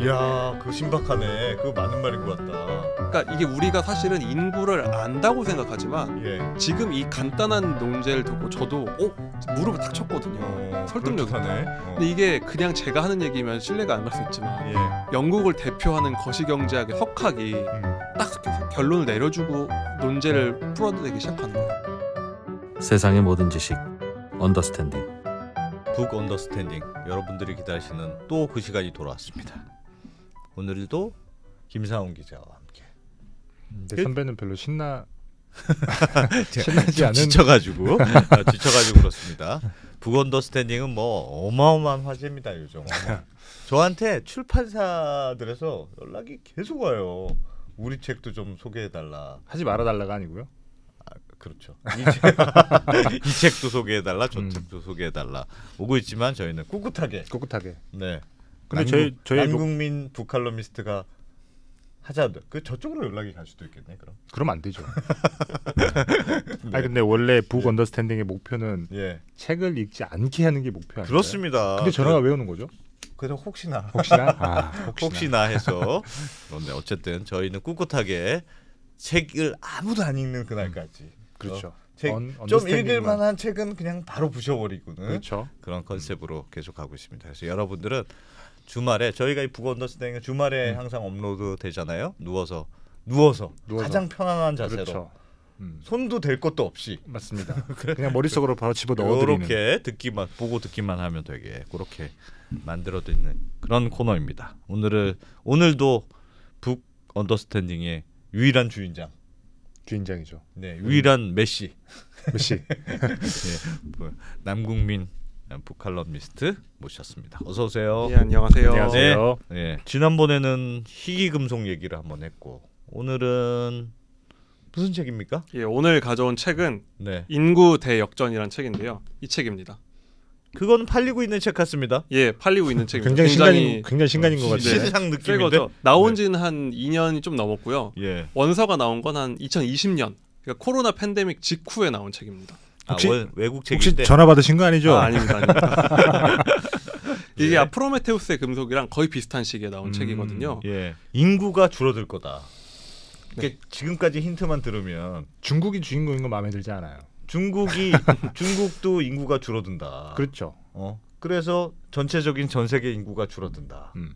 이야 그거 신박하네 그거 맞는 말인 것 같다 그러니까 이게 우리가 사실은 인구를 안다고 생각하지만 예. 지금 이 간단한 논제를 듣고 저도 어? 무릎을 탁 쳤거든요 어, 설득력 있네 어. 근데 이게 그냥 제가 하는 얘기면 신뢰가 안 갈 수 있지만 예. 영국을 대표하는 거시경제학의 석학이 음. 딱 결론을 내려주고 논제를 풀어내기 시작하는 거예요 세상의 모든 지식 언더스탠딩 북 언더스탠딩 여러분들이 기다리시는 또 그 시간이 돌아왔습니다. 오늘도 김상훈 기자와 함께. 음, 근데 그 선배는 별로 신나 신나지 않은 지쳐가지고 아, 지쳐가지고 그렇습니다. 북언더스탠딩은 뭐 어마어마한 화제입니다 요즘. 저한테 출판사들에서 연락이 계속 와요. 우리 책도 좀 소개해달라. 하지 말아달라가 아니고요. 아, 그렇죠. 이, 책도 소개해달라, 저 음. 책도 소개해달라. 오고 있지만 저희는 꿋꿋하게. 꿋꿋하게. 네. 근데 저희 저희 남국민 녹... 북칼럼니스트가 하자드 그 저쪽으로 연락이 갈 수도 있겠네 그럼. 그럼 안 되죠. 네. 아 근데 원래 북 예. 언더스탠딩의 목표는 예. 책을 읽지 않게 하는 게 목표 아니에요? 그렇습니다. 근데 전화가 그- 왜 오는 거죠? 그래서 혹시나 혹시나 아, 혹시나. 혹시나 해서 그런데 어쨌든 저희는 꿋꿋하게 책을 아무도 안 읽는 그날까지 음, 그렇죠. 어, 책, 언, 좀 읽을 만한 책은 그냥 바로 부셔버리고는 그렇죠. 그런 컨셉으로 계속 가고 있습니다. 그래서 여러분들은 주말에 저희가 이 북어 언더스탠딩 주말에 음. 항상 업로드 되잖아요. 누워서 누워서, 누워서. 가장 편안한 자세로. 그렇죠. 음. 손도 댈 것도 없이 맞습니다. 그냥 머릿속으로 바로 집어 넣어드리는 이렇게 듣기만 보고 듣기만 하면 되게 그렇게 만들어드리는 그런 코너입니다. 오늘은 오늘도 북 언더스탠딩의 유일한 주인장 주인장이죠. 네, 유일한 메시 메시 네, 뭐, 남궁민 북칼럼미스트 모셨습니다. 어서 오세요. 예, 안녕하세요. 안녕하세요. 네, 네, 지난번에는 희귀금속 얘기를 한번 했고 오늘은 무슨 책입니까? 예, 오늘 가져온 책은 네. 인구 대역전이란 책인데요. 이 책입니다. 그건 팔리고 있는 책 같습니다. 예, 팔리고 있는 책입니다. 굉장히, 신간인, 굉장히 신간인 것 같아요. 시상 느낌인데 나온 네. 지는 한 2년이 좀 넘었고요. 예. 원서가 나온 건 한 2020년, 그러니까 코로나 팬데믹 직후에 나온 책입니다. 아, 혹시 아, 월, 외국 책 혹시 전화 받으신 거 아니죠? 아, 닙니다 이게 예. 프로메테우스의 금속이랑 거의 비슷한 시기에 나온 음, 책이거든요. 예. 인구가 줄어들 거다. 네. 지금까지 힌트만 들으면 중국이 주인공인 건 마음에 들지 않아요. 중국이 중국도 인구가 줄어든다. 그렇죠. 어. 그래서 전체적인 전 세계 인구가 줄어든다. 음.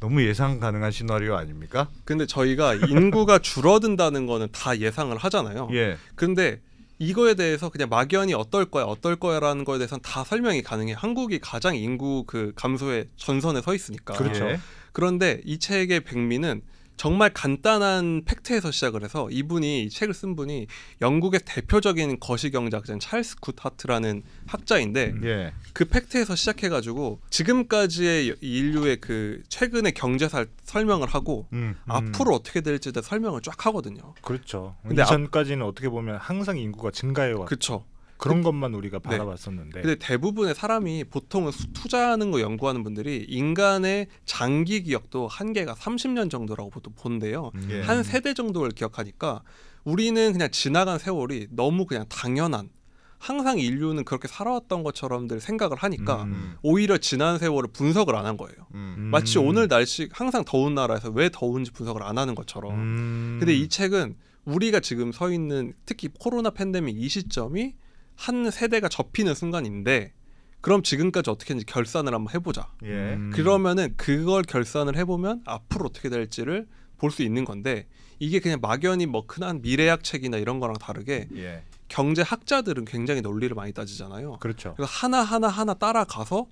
너무 예상 가능한 시나리오 아닙니까? 근데 저희가 인구가 줄어든다는 거는 다 예상을 하잖아요. 예. 근데 이거에 대해서 그냥 막연히 어떨 거야 어떨 거야라는 거에 대해서는 다 설명이 가능해 한국이 가장 인구 그 감소의 전선에 서 있으니까 그렇죠. 예. 그런데 이 책의 백미는 정말 간단한 팩트에서 시작을 해서 이분이 이 책을 쓴 분이 영국의 대표적인 거시경제학자인 찰스 굿하트라는 학자인데 예. 그 팩트에서 시작해가지고 지금까지의 인류의 그 최근의 경제사 설명을 하고 음, 음. 앞으로 어떻게 될지에 대해 설명을 쫙 하거든요. 그렇죠. 근데 이전까지는 어떻게 보면 항상 인구가 증가해 왔죠. 그렇죠. 그런 그, 것만 우리가 네. 바라봤었는데. 근데 대부분의 사람이 보통은 투자하는 거 연구하는 분들이 인간의 장기 기억도 한계가 30년 정도라고 보통 본대요. 예. 한 세대 정도를 기억하니까 우리는 그냥 지나간 세월이 너무 그냥 당연한 항상 인류는 그렇게 살아왔던 것처럼들 생각을 하니까 음. 오히려 지난 세월을 분석을 안 한 거예요. 음. 마치 오늘 날씨 항상 더운 나라에서 왜 더운지 분석을 안 하는 것처럼. 음. 근데 이 책은 우리가 지금 서 있는 특히 코로나 팬데믹 이 시점이 한 세대가 접히는 순간인데 그럼 지금까지 어떻게 했는지 결산을 한번 해보자. 예. 음. 그러면은 그걸 결산을 해보면 앞으로 어떻게 될지를 볼 수 있는 건데 이게 그냥 막연히 뭐 흔한 미래학 책이나 이런 거랑 다르게 예. 경제 학자들은 굉장히 논리를 많이 따지잖아요. 그렇죠. 그래서 하나 하나 하나 따라가서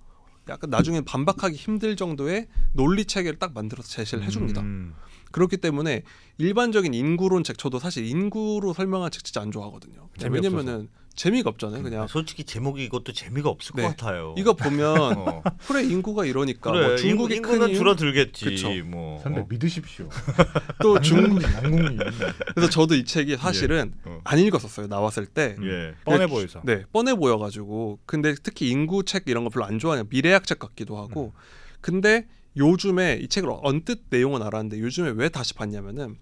약간 나중에 반박하기 힘들 정도의 논리 체계를 딱 만들어서 제시를 해줍니다. 음. 그렇기 때문에 일반적인 인구론 책 저도 사실 인구로 설명한 책 진짜 안 좋아하거든요. 재미없어서. 왜냐면은 재미가 없잖아요. 음, 그냥 솔직히 제목이 이것도 재미가 없을 네. 것 같아요. 이거 보면 어. 그래 인구가 이러니까 그래, 뭐 중국이 인구, 큰 이유, 줄어들겠지. 그쵸. 뭐 선배 어. 믿으십시오. 또 중국 난국민. 그래서 저도 이 책이 사실은 예. 어. 안 읽었었어요. 나왔을 때 예. 뻔해 보여서. 네 뻔해 보여가지고 근데 특히 인구 책 이런 거 별로 안 좋아해요. 미래학 책 같기도 하고 음. 근데 요즘에 이 책을 언뜻 내용은 알았는데 요즘에 왜 다시 봤냐면은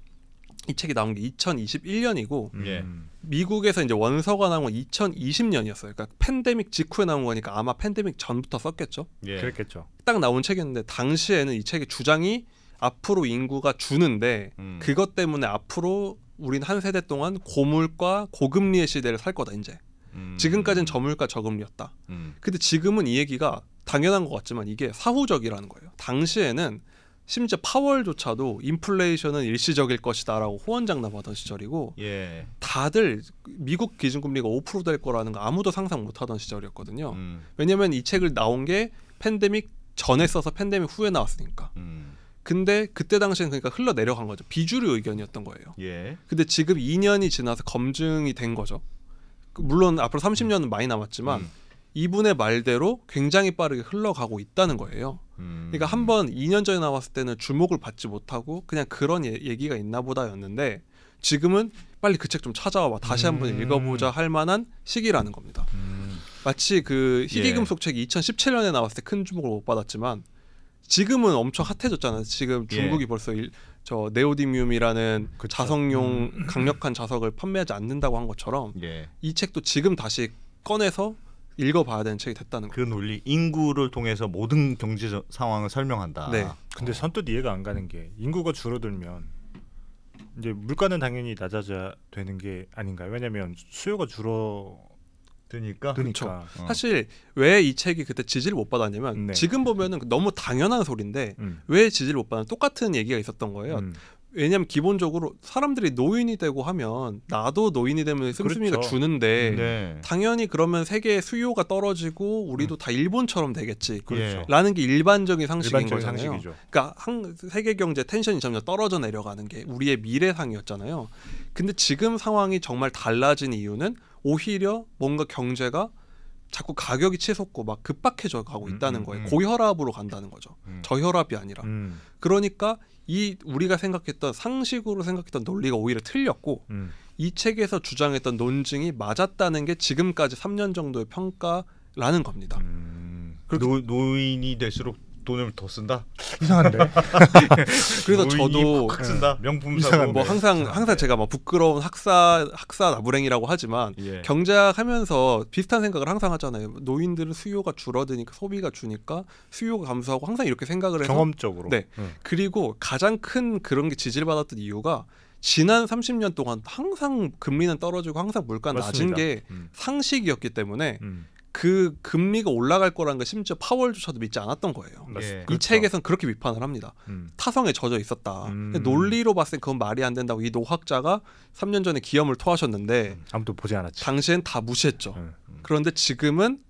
이 책이 나온 게 2021년이고 음. 예. 미국에서 이제 원서가 나온 건 2020년이었어요. 그러니까 팬데믹 직후에 나온 거니까 아마 팬데믹 전부터 썼겠죠. 예. 그랬겠죠. 딱 나온 책이었는데 당시에는 이 책의 주장이 앞으로 인구가 주는데 음. 그것 때문에 앞으로 우린 한 세대 동안 고물과 고금리의 시대를 살 거다 이제. 음. 지금까지는 저물가 저금리였다. 음. 근데 지금은 이 얘기가 당연한 것 같지만 이게 사후적이라는 거예요. 당시에는 심지어 파월조차도 인플레이션은 일시적일 것이다라고 호언장담하던 시절이고 예. 다들 미국 기준금리가 5%될 거라는 거 아무도 상상 못하던 시절이었거든요. 음. 왜냐하면 이 책을 나온 게 팬데믹 전에 써서 팬데믹 후에 나왔으니까. 음. 근데 그때 당시에는 그러니까 흘러 내려간 거죠. 비주류 의견이었던 거예요. 예. 근데 지금 2년이 지나서 검증이 된 거죠. 그 물론 앞으로 30년은 많이 남았지만 음. 이분의 말대로 굉장히 빠르게 흘러가고 있다는 거예요. 음. 그러니까 한 번 2년 전에 나왔을 때는 주목을 받지 못하고 그냥 그런 예, 얘기가 있나 보다였는데 지금은 빨리 그 책 좀 찾아와봐 다시 한번 음. 읽어보자 할 만한 시기라는 겁니다. 음. 마치 그 희귀금속 예. 책이 2017년에 나왔을 때 큰 주목을 못 받았지만 지금은 엄청 핫해졌잖아요. 지금 예. 중국이 예. 벌써 일, 저 네오디뮴이라는 그쵸. 자석용 음. 강력한 자석을 판매하지 않는다고 한 것처럼 예. 이 책도 지금 다시 꺼내서 읽어봐야 되는 책이 됐다는 그 논리 인구를 통해서 모든 경제 상황을 설명한다. 네. 근데 선뜻 이해가 안 가는 게 인구가 줄어들면 이제 물가는 당연히 낮아져야 되는 게 아닌가요? 왜냐하면 수요가 줄어 드니까. 그러니 그렇죠. 그러니까. 어. 사실 왜 이 책이 그때 지지를 못 받았냐면 네. 지금 보면은 너무 당연한 소리인데 음. 왜 지지를 못 받았냐 똑같은 얘기가 있었던 거예요. 음. 왜냐면 기본적으로 사람들이 노인이 되고 하면 나도 노인이 되면 씀씀이가 그렇죠. 주는데 네. 당연히 그러면 세계 의 수요가 떨어지고 우리도 음. 다 일본처럼 되겠지. 그렇죠. 그렇죠. 라는 게 일반적인 상식인 일반적인 거잖아요. 상식이죠. 그러니까 한, 세계 경제 텐션이 점점 떨어져 내려가는 게 우리의 미래상이었잖아요. 근데 지금 상황이 정말 달라진 이유는 오히려 뭔가 경제가 자꾸 가격이 치솟고 막 급박해져 가고 음, 있다는 음, 거예요. 음. 고혈압으로 간다는 거죠. 저혈압이 아니라. 그러니까 이 우리가 생각했던 상식으로 생각했던 논리가 오히려 틀렸고 이 책에서 주장했던 논증이 맞았다는 게 지금까지 3년 정도의 평가라는 겁니다. 노, 노인이 될수록 돈을 더 쓴다? 이상한데. 그래서 저도 쓴다. 네. 명품 사고 뭐 네. 항상 항상 제가 뭐 부끄러운 학사 학사 나불행이라고 하지만 예. 경학하면서 비슷한 생각을 항상 하잖아요. 노인들은 수요가 줄어드니까 소비가 주니까 수요가 감소하고 항상 이렇게 생각을 해서 경험적으로. 네. 음. 그리고 가장 큰 그런 게 지지를 받았던 이유가 지난 30년 동안 항상 금리는 떨어지고 항상 물가 낮은 게 음. 상식이었기 때문에 음. 그 금리가 올라갈 거라는 걸 심지어 파월조차도 믿지 않았던 거예요. 예. 이 그렇죠. 책에선 그렇게 비판을 합니다. 음. 타성에 젖어 있었다. 음. 논리로 봤을 때 그건 말이 안 된다고 이 노학자가 3년 전에 기염을 토하셨는데 음. 아무도 보지 않았지. 당시엔 다 무시했죠. 음. 음. 그런데 지금은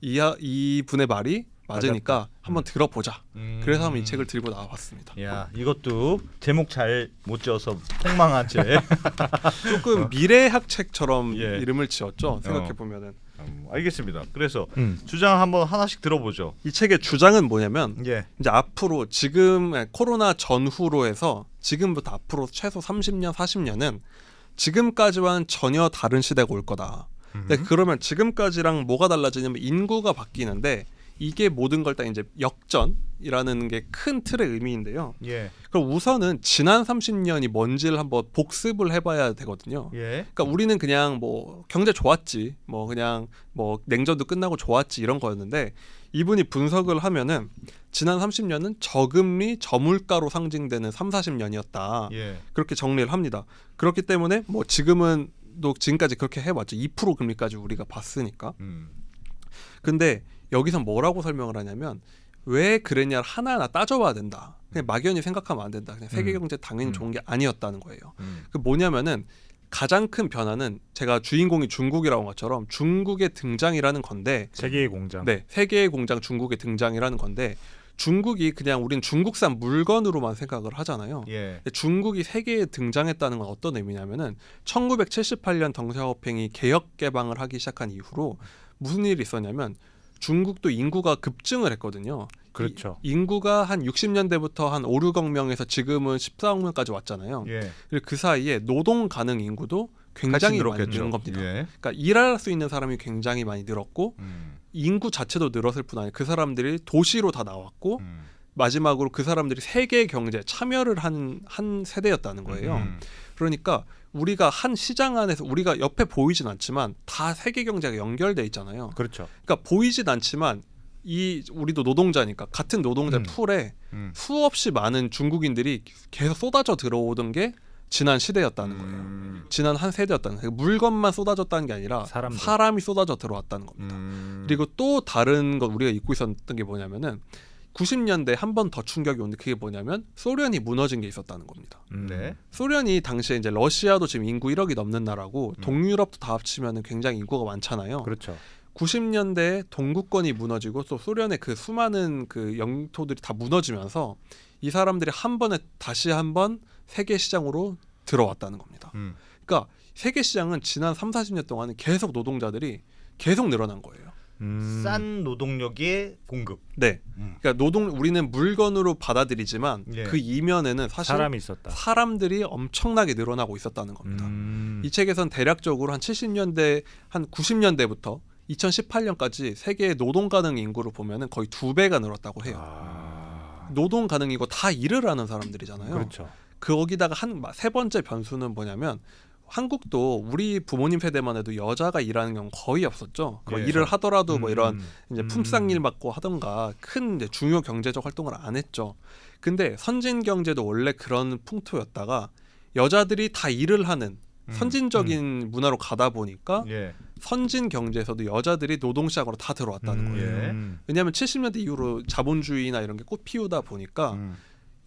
이, 이 분의 말이 맞으니까 맞았다. 음. 한번 들어보자. 그래서 한번 이 책을 들고 나와봤습니다. 야, 이것도 제목 잘 못 지어서 폭망한 책. 조금 미래학 책처럼 예. 이름을 지었죠. 생각해 보면은. 어. 음, 알겠습니다. 그래서 음. 주장 한번 하나씩 들어보죠. 이 책의 주장은 뭐냐면 예. 이제 앞으로 지금 코로나 전후로 해서 지금부터 앞으로 최소 30년, 40년은 지금까지와는 전혀 다른 시대가 올 거다. 음. 그러면 지금까지랑 뭐가 달라지냐면 인구가 바뀌는데 이게 모든 걸다 이제 역전이라는 게 큰 틀의 의미인데요. 예. 그럼 우선은 지난 30년이 뭔지를 한번 복습을 해봐야 되거든요. 예. 그러니까 우리는 그냥 뭐 경제 좋았지, 뭐 그냥 뭐 냉전도 끝나고 좋았지 이런 거였는데 이분이 분석을 하면은 지난 30년은 저금리 저물가로 상징되는 3, 40년이었다. 예. 그렇게 정리를 합니다. 그렇기 때문에 뭐 지금은 또 지금까지 그렇게 해왔죠. 2% 금리까지 우리가 봤으니까. 음. 근데 여기서 뭐라고 설명을 하냐면 왜그랬냐 하나하나 따져봐야 된다. 그냥 음. 막연히 생각하면 안 된다. 그냥 세계 음. 경제 당연히 음. 좋은 게 아니었다는 거예요. 그 뭐냐면은 가장 큰 변화는 제가 주인공이 중국이라고 한 것처럼 중국의 등장이라는 건데 세계의 공장. 네, 세계의 공장 중국의 등장이라는 건데 중국이 그냥 우린 중국산 물건으로만 생각을 하잖아요. 예. 중국이 세계에 등장했다는 건 어떤 의미냐면은 1978년 덩샤오팽이 개혁 개방을 하기 시작한 이후로 무슨 일이 있었냐면 중국도 인구가 급증을 했거든요. 그렇죠. 이, 인구가 한 60년대부터 한 5, 6억 명에서 지금은 14억 명까지 왔잖아요. 예. 그 사이에 노동 가능 인구도 굉장히 많이 늘은 겁니다. 예. 그러니까 일할 수 있는 사람이 굉장히 많이 늘었고 음. 인구 자체도 늘었을 뿐 아니라 그 사람들이 도시로 다 나왔고 음. 마지막으로 그 사람들이 세계 경제에 참여를 한 한 세대였다는 거예요. 음. 그러니까 우리가 한 시장 안에서 우리가 옆에 보이진 않지만 다 세계 경제가 연결돼 있잖아요. 그렇죠. 그러니까 보이진 않지만 이 우리도 노동자니까 같은 노동자 음. 풀에 음. 수없이 많은 중국인들이 계속 쏟아져 들어오던 게 지난 시대였다는 음. 거예요. 지난 한 세대였다는 거예요. 물건만 쏟아졌다는 게 아니라 사람도. 사람이 쏟아져 들어왔다는 겁니다. 음. 그리고 또 다른 것 우리가 잊고 있었던 게 뭐냐면은 90년대 한 번 더 충격이 온는데 그게 뭐냐면 소련이 무너진 게 있었다는 겁니다. 음. 네. 소련이 당시에 이제 러시아도 지금 인구 1억이 넘는 나라고 음. 동유럽도 다 합치면 은 굉장히 인구가 많잖아요. 그렇죠. 90년대에 동구권이 무너지고 또 소련의 그 수많은 그 영토들이 다 무너지면서 이 사람들이 한 번에 다시 한 번 세계 시장으로 들어왔다는 겁니다. 음. 그러니까 세계 시장은 지난 3, 40년 동안은 계속 노동자들이 계속 늘어난 거예요. 음. 싼 노동력의 공급. 네. 음. 그러니까 노동 우리는 물건으로 받아들이지만 예. 그 이면에는 사실 사람이 있었다. 사람들이 엄청나게 늘어나고 있었다는 겁니다. 음. 이 책에선 대략적으로 한 70년대 한 90년대부터 2018년까지 세계의 노동 가능 인구를 보면은 거의 두 배가 늘었다고 해요. 아. 노동 가능이고 다 일을 하는 사람들이잖아요. 그렇죠. 거기다가 한 세 번째 변수는 뭐냐면 한국도 우리 부모님 세대만 해도 여자가 일하는 경우 거의 없었죠. 뭐 예. 일을 하더라도 음. 뭐 이런 음, 음. 이제 품삯일 맡고 하던가 큰 이제 중요 경제적 활동을 안 했죠. 근데 선진 경제도 원래 그런 풍토였다가 여자들이 다 일을 하는 음, 선진적인 음. 문화로 가다 보니까 예. 선진 경제에서도 여자들이 노동 시장으로 다 들어왔다는 거예요. 예. 왜냐하면 70년대 이후로 자본주의나 이런 게 꽃피우다 보니까 음.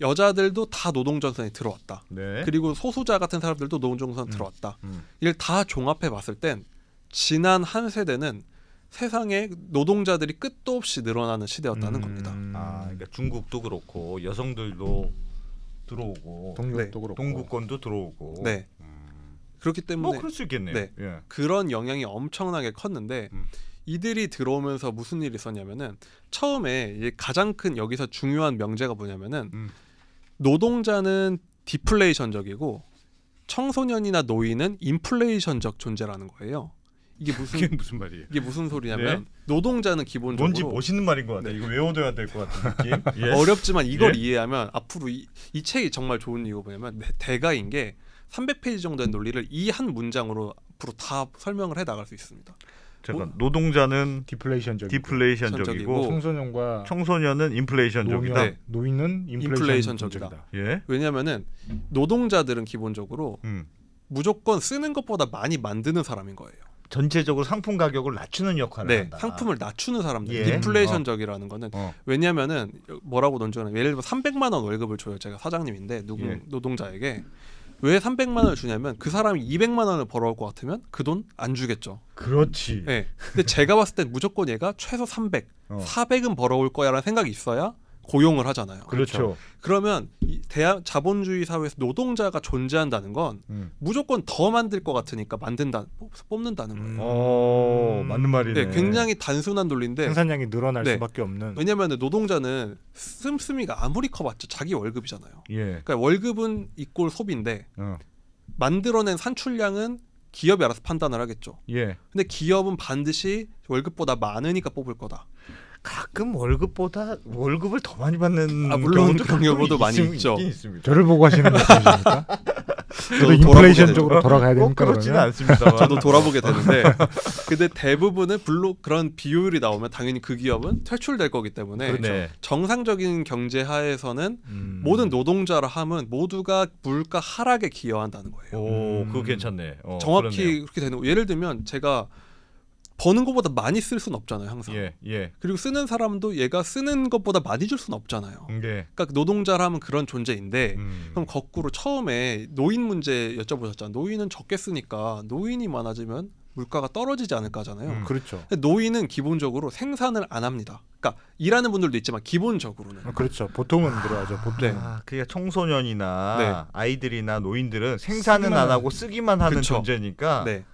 여자들도 다 노동전선에 들어왔다. 네. 그리고 소수자 같은 사람들도 노동전선에 음. 들어왔다. 음. 이걸다 종합해 봤을 땐 지난 한 세대는 세상에 노동자들이 끝도 없이 늘어나는 시대였다는 음. 겁니다. 아, 아 그러니까 중국도 그렇고 여성들도 들어오고 동국도 네. 그렇고 동국권도 들어오고. 네. 음. 그렇기 때문에 뭐 네. 예. 그런 영향이 엄청나게 컸는데 음. 이들이 들어오면서 무슨 일이 있었냐면은 처음에 이제 가장 큰 여기서 중요한 명제가 뭐냐면은 음. 노동자는 디플레이션적이고 청소년이나 노인은 인플레이션적 존재라는 거예요. 이게 무슨, 무슨 말이에요? 이게 무슨 소리냐면 네? 노동자는 기본적으로 뭔지 멋있는 말인 것 같아. 네. 이거 외워둬야 될 것 같은 느낌. 예? 어렵지만 이걸 예? 이해하면 앞으로 이, 이, 책이 정말 좋은 이유가 뭐냐면 대가인 게 300페이지 정도의 논리를 이 한 문장으로 앞으로 다 설명을 해 나갈 수 있습니다. 잠깐 뭐, 노동자는 디플레이션적 디플레이션적이고 청소년과 청소년은 인플레이션적이다. 노년, 네, 노인은 인플레이션적이다. 인플레이션적이다. 예. 왜냐면은 하 노동자들은 기본적으로 음. 무조건 쓰는 것보다 많이 만드는 사람인 거예요. 전체적으로 상품 가격을 낮추는 역할을 네, 한다. 상품을 낮추는 사람들. 예. 인플레이션적이라는 거는 어. 왜냐면은 뭐라고 논조는 예를 들어 300만 원 월급을 줘요. 제가 사장님인데 누구 예. 노동자에게 왜 300만 원을 주냐면 그 사람이 200만 원을 벌어올 것 같으면 그 돈 안 주겠죠. 그렇지. 네. 근데 제가 봤을 땐 무조건 얘가 최소 300, 어. 400은 벌어올 거야라는 생각이 있어야 고용을 하잖아요. 그렇죠. 그렇죠. 그러면 대한 자본주의 사회에서 노동자가 존재한다는 건 음. 무조건 더 만들 것 같으니까 만든다 뽑는다는 거예요. 음. 어, 맞는 말이네. 네, 굉장히 단순한 논리인데 생산량이 늘어날 네. 수밖에 없는. 왜냐하면 노동자는 씀씀이가 아무리 커봤자 자기 월급이잖아요. 예. 그러니까 월급은 이꼴 소비인데 어. 만들어낸 산출량은 기업이 알아서 판단을 하겠죠. 예. 근데 기업은 반드시 월급보다 많으니까 뽑을 거다. 가끔 월급보다 월급을 더 많이 받는 아, 물론 그런 경우도 많이 있음, 있죠. 저를 보고 하시는 말씀이니까 저도 인플레이션 쪽으로 어, 돌아가야 어, 되니까 그렇지는 않습니다. 저도 돌아보게 되는데 근데 대부분은 물론 그런 비율이 나오면 당연히 그 기업은 퇴출될 거기 때문에 그렇죠. 네. 정상적인 경제 하에서는 음. 모든 노동자라 함은 모두가 물가 하락에 기여한다는 거예요. 오, 음. 그거 괜찮네. 어, 정확히 그렇네요. 그렇게 되는 예를 들면 제가 버는 것보다 많이 쓸 수는 없잖아요 항상. 예, 예. 그리고 쓰는 사람도 얘가 쓰는 것보다 많이 줄 수는 없잖아요. 음, 예. 그러니까 노동자라면 그런 존재인데 음. 그럼 거꾸로 처음에 노인 문제 여쭤보셨잖아요. 노인은 적게 쓰니까 노인이 많아지면 물가가 떨어지지 않을까잖아요. 음, 그렇죠. 노인은 기본적으로 생산을 안 합니다. 그러니까 일하는 분들도 있지만 기본적으로는 아, 그렇죠. 보통은 그러죠. 보통. 네. 아, 그러니까 청소년이나 네. 아이들이나 노인들은 생산은 쓰기만... 안 하고 쓰기만 하는 그렇죠. 존재니까 네.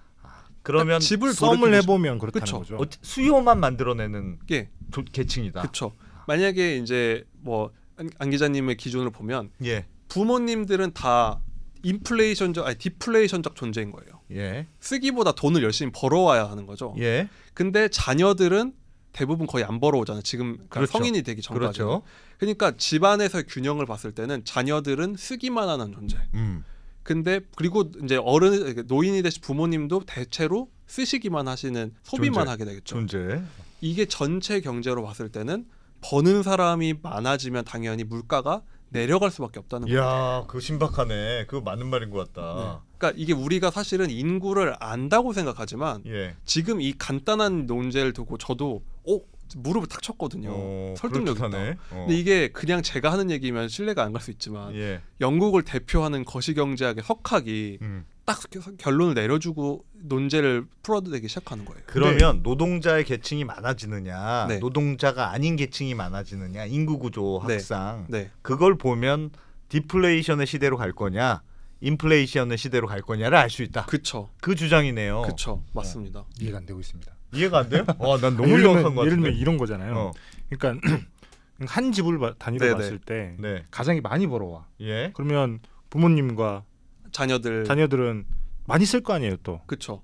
그러면 그러니까 집을 썸을 해보면 그렇다는 그쵸. 거죠. 수요만 만들어내는 게 예. 조, 계층이다. 그렇죠. 만약에 이제 뭐안 기자님의 기준으로 보면 예. 부모님들은 다 인플레이션적 아니 디플레이션적 존재인 거예요. 예. 쓰기보다 돈을 열심히 벌어와야 하는 거죠. 예. 근데 자녀들은 대부분 거의 안 벌어오잖아요. 지금 그러니까 그렇죠. 성인이 되기 전까지. 그렇죠. 그러니까 집안에서 의 균형을 봤을 때는 자녀들은 쓰기만 하는 존재. 음. 근데 그리고 이제 어른 노인이 되신 부모님도 대체로 쓰시기만 하시는 소비만 존재, 하게 되겠죠. 존재. 이게 전체 경제로 봤을 때는 버는 사람이 많아지면 당연히 물가가 내려갈 수밖에 없다는 거예요. 야, 그 신박하네. 그거 맞는 말인 것 같다. 네. 그러니까 이게 우리가 사실은 인구를 안다고 생각하지만 예. 지금 이 간단한 논제를 두고 저도 어 무릎을 탁 쳤거든요. 어, 설득력 있다. 어. 근데 이게 그냥 제가 하는 얘기면 신뢰가 안 갈 수 있지만 예. 영국을 대표하는 거시경제학의 석학이 음. 딱 결론을 내려주고 논제를 풀어내기 시작하는 거예요. 그러면 네. 노동자의 계층이 많아지느냐, 네. 노동자가 아닌 계층이 많아지느냐, 인구 구조 학상 네. 네. 그걸 보면 디플레이션의 시대로 갈 거냐, 인플레이션의 시대로 갈 거냐를 알 수 있다. 그쵸. 그 주장이네요. 그쵸. 어. 맞습니다. 이해가 안 되고 있습니다. 이해가 안 돼요? 와, 어, 난 너무 명확한 거같은 예를 들면 이런 거잖아요. 어. 그러니까 한 집을 다니다 네네. 봤을 때 네. 가장이 많이 벌어와. 예. 그러면 부모님과 자녀들 자녀들은 많이 쓸 거 아니에요 또. 그렇죠.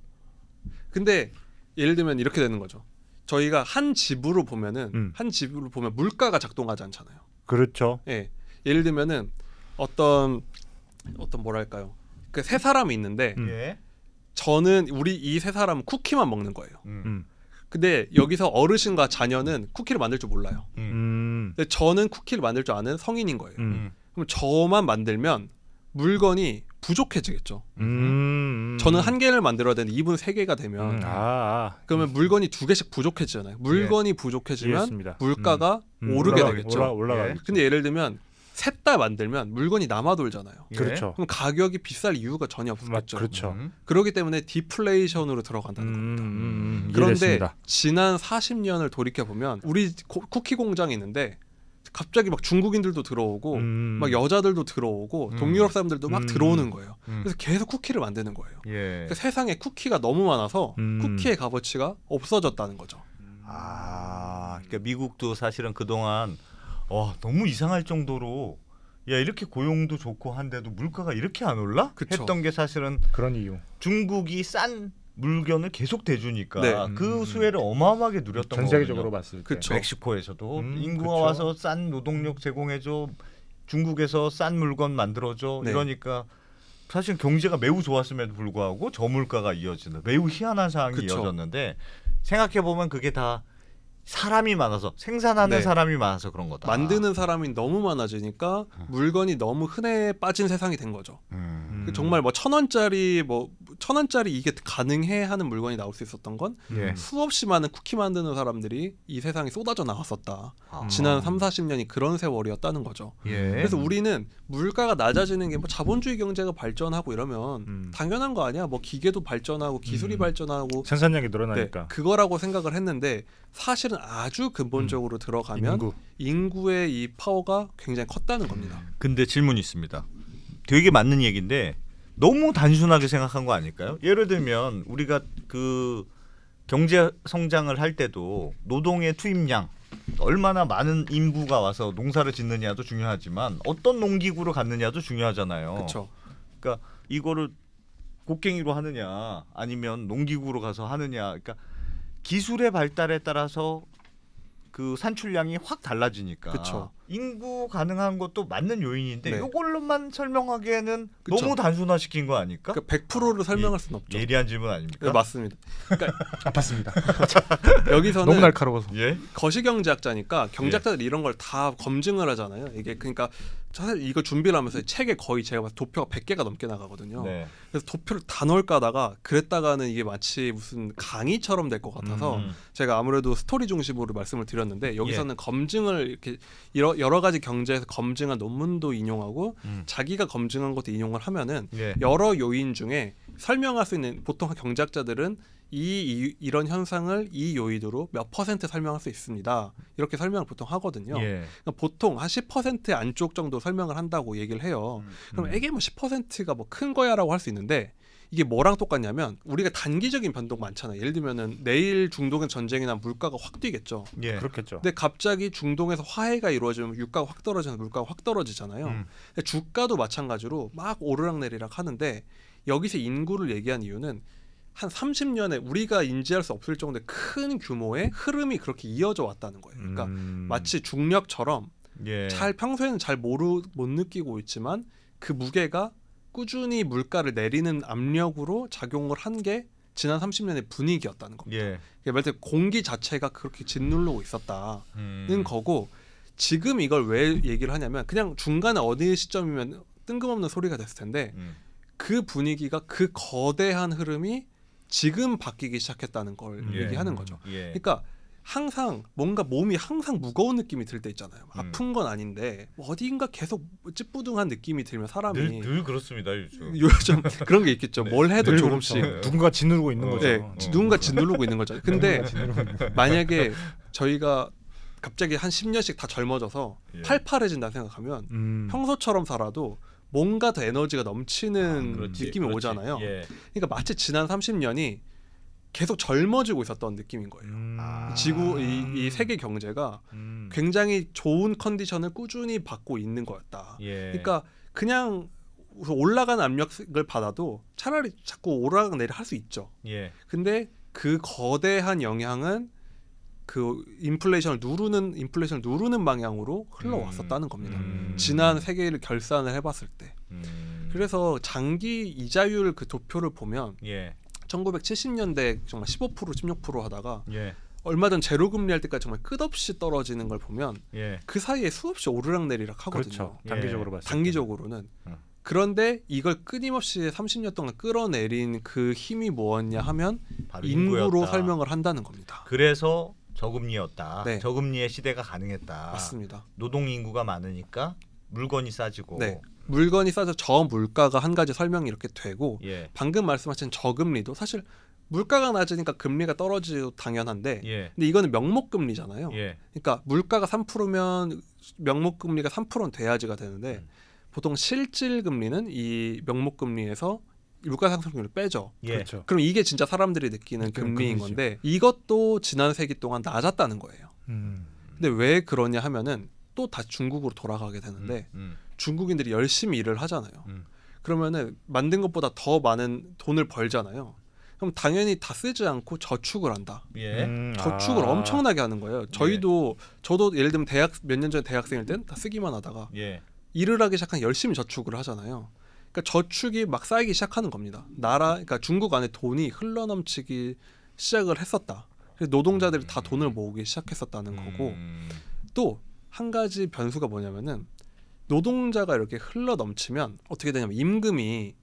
근데 예를 들면 이렇게 되는 거죠. 저희가 한 집으로 보면은 음. 한 집으로 보면 물가가 작동하지 않잖아요. 그렇죠. 예. 예를 들면은 어떤 어떤 뭐랄까요? 그 세 사람이 있는데 음. 예. 저는 우리 이 세 사람 쿠키만 먹는 거예요. 음. 음. 근데 여기서 어르신과 자녀는 쿠키를 만들 줄 몰라요. 음. 음. 음. 근데 저는 쿠키를 만들 줄 아는 성인인 거예요. 음. 그럼 저만 만들면 물건이 부족해지겠죠. 음. 저는 한 개를 만들어야 되는데 이분 세 개가 되면 아. 그러면 물건이 두 개씩 부족해지잖아요. 물건이 예. 부족해지면 이해했습니다. 물가가 오르게 올라가, 되겠죠. 올라, 올라가겠죠. 예. 근데 예를 들면 셋다 만들면 물건이 남아 돌잖아요. 예. 그렇죠. 그럼 가격이 비쌀 이유가 전혀 없겠죠. 그렇죠. 음. 그러기 때문에 디플레이션으로 들어간다는 음, 겁니다. 음, 음, 음. 그런데 이해됐습니다. 지난 40년을 돌이켜 보면 우리 고, 쿠키 공장이 있는데 갑자기 막 중국인들도 들어오고 음. 막 여자들도 들어오고 동유럽 사람들도 막 들어오는 거예요. 그래서 계속 쿠키를 만드는 거예요. 예. 그러니까 세상에 쿠키가 너무 많아서 쿠키의 값어치가 없어졌다는 거죠. 아, 그러니까 미국도 사실은 그동안 와 너무 이상할 정도로 야 이렇게 고용도 좋고 한데도 물가가 이렇게 안 올라? 그쵸. 했던 게 사실은 그런 이유. 중국이 싼 물건을 계속 대주니까 네. 그 음. 수혜를 어마어마하게 누렸던 전 세계적으로 거거 봤을 때 그쵸. 멕시코에서도 음, 인구가 그쵸. 와서 싼 노동력 제공해줘 중국에서 싼 물건 만들어줘 네. 이러니까 사실 경제가 매우 좋았음에도 불구하고 저물가가 이어지는 매우 희한한 상황이 이어졌는데 생각해 보면 그게 다 사람이 많아서 생산하는 네. 사람이 많아서 그런 거다. 만드는 사람이 너무 많아지니까 음. 물건이 너무 흔해 빠진 세상이 된 거죠. 음. 그 정말 뭐 천 원짜리 뭐천 원짜리 이게 가능해 하는 물건이 나올 수 있었던 건 음. 예. 수없이 많은 쿠키 만드는 사람들이 이 세상에 쏟아져 나왔었다. 아. 지난 삼 사십 년이 그런 세월이었다는 거죠. 예. 그래서 우리는 물가가 낮아지는 게 뭐 자본주의 경제가 발전하고 이러면 음. 당연한 거 아니야. 뭐 기계도 발전하고 기술이 음. 발전하고 생산량이 네, 늘어나니까 네, 그거라고 생각을 했는데 사실은 아주 근본적으로 음. 들어가면 인구. 의이 파워가 굉장히 컸다는 겁니다. 근데 질문이 있습니다. 되게 맞는 얘기인데 너무 단순하게 생각한 거 아닐까요? 예를 들면 우리가 그 경제 성장을 할 때도 노동의 투입량 얼마나 많은 인부가 와서 농사를 짓느냐도 중요하지만 어떤 농기구로 갖느냐도 중요하잖아요. 그쵸. 그러니까 이거를 곡괭이로 하느냐 아니면 농기구로 가서 하느냐 그러니까 기술의 발달에 따라서 그 산출량이 확 달라지니까. 그쵸. 인구 가능한 것도 맞는 요인인데 네. 이걸로만 설명하기에는 그쵸. 너무 단순화시킨 거 아닐까? 그러니까 100%를 예, 설명할 수는 없죠. 예리한 질문 아닙니까? 네, 맞습니다. 그러니까 아팠습니다. 여기서는 너무 날카로워서 예? 거시경제학자니까 경제학자들이 예. 이런 걸 다 검증을 하잖아요. 이게 그러니까 사실 이걸 준비를 하면서 책에 거의 제가 봐서 도표가 100개가 넘게 나가거든요. 네. 그래서 도표를 다 넣을까 하다가 그랬다가는 이게 마치 무슨 강의처럼 될 것 같아서 음. 제가 아무래도 스토리 중심으로 말씀을 드렸는데 여기서는 예. 검증을 이렇게 여러, 여러 가지 경제에서 검증한 논문도 인용하고 음. 자기가 검증한 것도 인용을 하면은 예. 여러 요인 중에 설명할 수 있는 보통 경제학자들은 이, 이, 런 현상을 이 요인으로 몇 퍼센트 설명할 수 있습니다. 이렇게 설명을 보통 하거든요. 예. 그러니까 보통 한10% 안쪽 정도 설명을 한다고 얘기를 해요. 음, 음. 그럼 이게 뭐 10%가 뭐 큰 거야라고 할 수 있는데 이게 뭐랑 똑같냐면 우리가 단기적인 변동 많잖아요. 예를 들면은 내일 중동의 전쟁이나 물가가 확 뛰겠죠. 예. 그렇겠죠. 근데 갑자기 중동에서 화해가 이루어지면 유가가 확떨어지면 물가가 확 떨어지잖아요. 음. 주가도 마찬가지로 막 오르락 내리락 하는데 여기서 인구를 얘기한 이유는 한 30년에 우리가 인지할 수 없을 정도의 큰 규모의 흐름이 그렇게 이어져 왔다는 거예요. 그러니까 음. 마치 중력처럼 예. 잘 평소에는 잘 모르 못 느끼고 있지만 그 무게가 꾸준히 물가를 내리는 압력으로 작용을 한 게 지난 30년의 분위기였다는 겁니다. 예. 그러니까 공기 자체가 그렇게 짓누르고 있었다는 음. 거고 지금 이걸 왜 얘기를 하냐면 그냥 중간에 어느 시점이면 뜬금없는 소리가 됐을 텐데 음. 그 분위기가 그 거대한 흐름이 지금 바뀌기 시작했다는 걸 음. 예. 얘기하는 거죠. 예. 그러니까 항상 뭔가 몸이 항상 무거운 느낌이 들 때 있잖아요. 음. 아픈 건 아닌데 뭐 어디인가 계속 찌뿌둥한 느낌이 들면 사람이 늘, 늘 그렇습니다 요즘. 요즘 그런 게 있겠죠. 네. 뭘 해도 조금씩 그렇죠. 누군가 짓누르고 있는 어, 거죠. 네, 어. 누군가 짓누르고 있는 거죠. 근데 만약에 저희가 갑자기 한 십년씩다 젊어져서 예. 팔팔해진다 생각하면 음. 평소처럼 살아도 뭔가 더 에너지가 넘치는 아, 그렇지, 느낌이 그렇지. 오잖아요. 예. 그러니까 마치 지난 30년이 계속 젊어지고 있었던 느낌인 거예요. 음. 아. 지구 이, 이, 세계 경제가 음. 굉장히 좋은 컨디션을 꾸준히 받고 있는 거였다. 예. 그러니까 그냥 올라간 압력을 받아도 차라리 자꾸 오르락 내리락 할 수 있죠. 예. 근데 그 거대한 영향은 그 인플레이션을 누르는 인플레이션을 누르는 방향으로 흘러왔었다는 음. 겁니다. 음. 지난 세계를 결산을 해봤을 때. 음. 그래서 장기 이자율 그 도표를 보면 예. 1970년대 정말 15% 16% 하다가 예. 얼마 전 제로 금리 할 때까지 정말 끝없이 떨어지는 걸 보면 예. 그 사이에 수없이 오르락 내리락 하거든요. 그렇죠. 단기적으로 봤을 단기적으로는. 음. 그런데 이걸 끊임없이 30년 동안 끌어내린 그 힘이 뭐였냐 하면 인구로 설명을 한다는 겁니다. 그래서 저금리였다. 네. 저금리의 시대가 가능했다. 맞습니다. 노동 인구가 많으니까 물건이 싸지고 네. 물건이 싸서 저물가가 한 가지 설명이 이렇게 되고 예. 방금 말씀하신 저금리도 사실 물가가 낮으니까 금리가 떨어지고 당연한데 예. 근데 이거는 명목금리잖아요. 예. 그러니까 물가가 3%면 명목금리가 3%는 돼야지가 되는데 음. 보통 실질금리는 이 명목금리에서 물가 상승률을 빼죠. 예. 그렇죠. 그럼 이게 진짜 사람들이 느끼는 금리인 금리죠. 건데 이것도 지난 세기 동안 낮았다는 거예요. 음. 근데 왜 그러냐 하면은 또 다 중국으로 돌아가게 되는데 음, 음. 중국인들이 열심히 일을 하잖아요. 음. 그러면은 만든 것보다 더 많은 돈을 벌잖아요. 그럼 당연히 다 쓰지 않고 저축을 한다. 예. 음, 아. 저축을 아. 엄청나게 하는 거예요. 저희도 예. 저도 예를 들면 대학 몇 년 전에 대학생일 땐 다 쓰기만 하다가 예. 일을 하기 시작한 열심히 저축을 하잖아요. 그러니까 저축이 막 쌓이기 시작하는 겁니다. 나라, 그러니까 중국 안에 돈이 흘러넘치기 시작을 했었다. 그래서 노동자들이 다 돈을 음. 모으기 시작했었다는 거고 음. 또한 가지 변수가 뭐냐면은 노동자가 이렇게 흘러넘치면 어떻게 되냐면 임금이